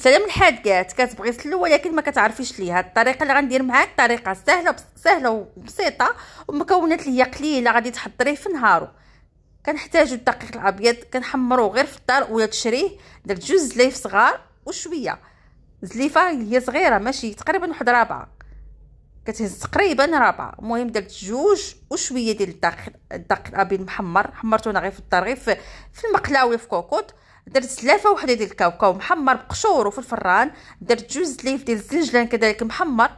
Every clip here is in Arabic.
سلام الحادقات كتبغي تسلو ولكن ما كتعرفيش ليها الطريقه اللي غندير معاك طريقه سهله سهله وبسيطه ومكونات اللي هي قليله غادي تحضريه في نهارو كنحتاجو الدقيق الابيض كنحمرو غير في الدار ولا تشريه درت جوج زلايف صغار وشويه زليفه هي صغيره ماشي تقريبا واحد رابعه كتهز تقريبا رابعه المهم درت جوج وشويه ديال الدقيق الدقيق الابيض محمر حمرته انا غير في الدار غير في, المقلاه ولا في كوكوط درت سلافة وحده ديال الكاوكاو محمر بقشور وفي الفران درت جوج تليف ديال الزنجلان كذلك محمر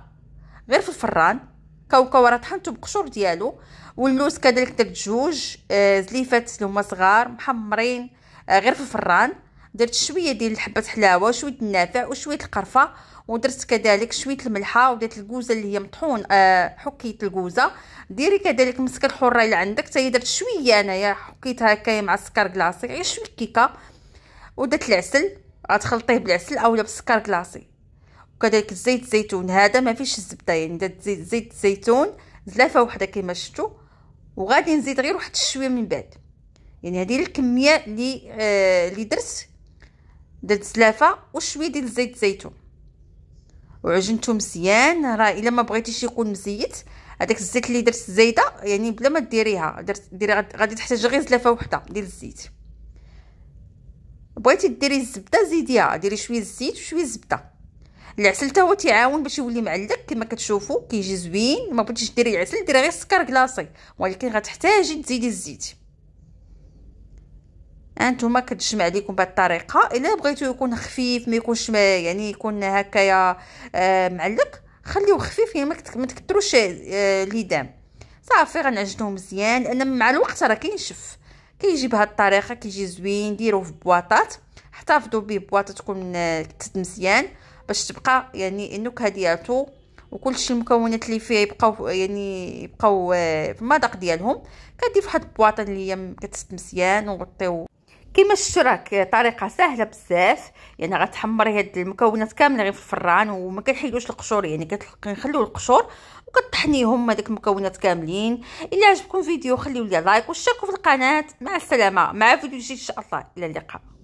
غير في الفران كاوكاو راه طحنتو بقشور ديالو واللوز كذلك درت جوج آه، زليفات اللي هما صغار محمرين آه، غير في الفران درت شويه ديال حبه حلاوه شويه النافع وشويه القرفه ودرت كذلك شويه الملحه ودرت الكوزه اللي هي مطحون آه حكيت الكوزه ديري كذلك مسكه الحره اللي عندك حتى درت شويه انايا حكيتها هكايا مع السكر كلاصي غير شويه كيكه ودات العسل غتخلطيه بالعسل اولا بالسكر كلاصي وكذلك زيت الزيتون هذا ما فيش الزبده يعني درت زيت زيت الزيتون زلافه وحده كما شفتوا وغادي نزيد غير واحد الشويه من بعد يعني هذه الكميه اللي آه اللي درت درت زلافه وشويه ديال زيت الزيتون وعجنته مزيان راه الا ما بغيتيش يكون مزيت هذاك الزيت اللي درت زايده يعني بلا ما ديريها درت ديري غادي تحتاج غير زلافه وحده ديال الزيت بغيتي ديري الزبده زيديها ديري شويه الزيت وشويه الزبده العسل حتى هو تيعاون باش يولي معلك كما كتشوفوا كيجي زوين ما بغيتيش ديري العسل ديري غير سكر كلاصي ولكن غتحتاجي تزيدي الزيت انتما كتجمع لكم بهذه الطريقه الا بغيتو يكون خفيف ما يكونش ما يعني يكون هكايا آه معلك خليوه خفيف يعني ما تكثروش آه، ليدام صافي غنعجنوه مزيان لان مع الوقت راه كينشف كيجي بهاد الطريقه كيجي زوين ديروه في بواطات احتفظوا به بواطه تكون مزيان باش تبقى يعني النكهه ديالتو وكلشي المكونات اللي فيه يبقاو يعني يبقاو آه، في المذاق ديالهم كدير واحد البواطه اللي هي كتستمسيان وغطيو كيما الشراك طريقه سهله بزاف يعني غتحمري هاد المكونات كامله غير في الفران وما كنحيدوش القشور يعني كنخليو القشور وكطحنيهم هذوك المكونات كاملين الا عجبكم الفيديو خليو لي لايك واشتركوا في القناه مع السلامه مع فيديو جديد ان شاء الله الى اللقاء